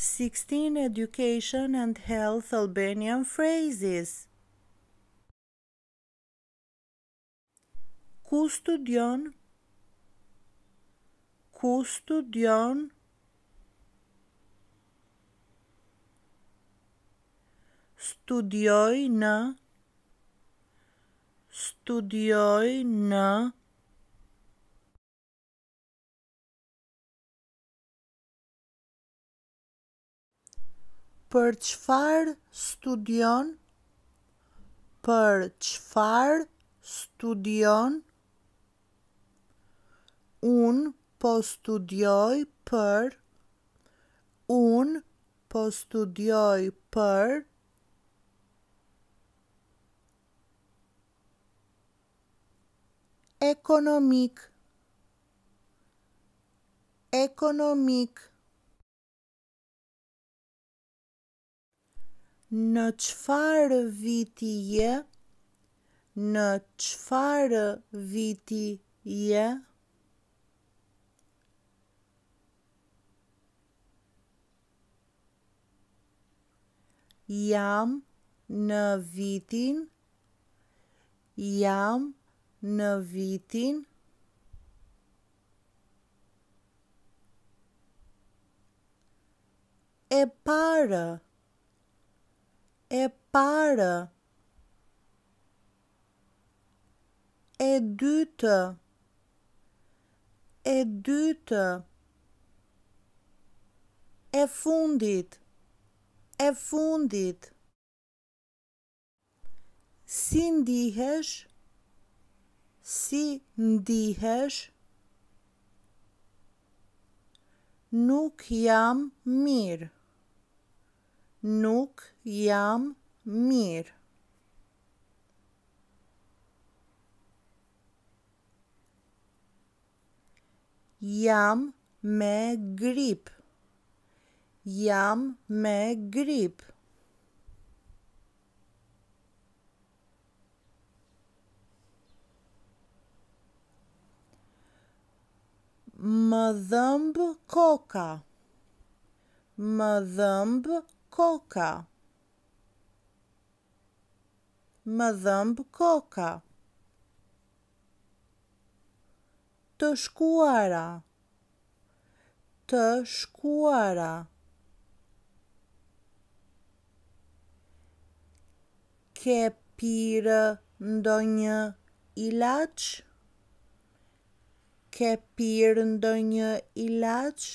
16 Education and Health Albanian Phrases Ku studion? Ku studion? Studioj në Studioj në për qëfar studion? Për qëfar studion? Unë po studioj për Unë po studioj për Ekonomik Ekonomik në çfarë viti je në çfarë viti je jam në vitin jam në vitin e parë e parë e dytë e dytë e fundit e fundit si ndihesh si ndihesh nuk jam mirë Nuk jam mirë. Jam me grip. Jam me grip. Më dhëmb koka. Më dhëmb koka. Më dhëmb koka. Të shkuara. Të shkuara. Ke pirë ndonjë ilaç? Ke pirë ndonjë ilaç? ndonjë ilaç?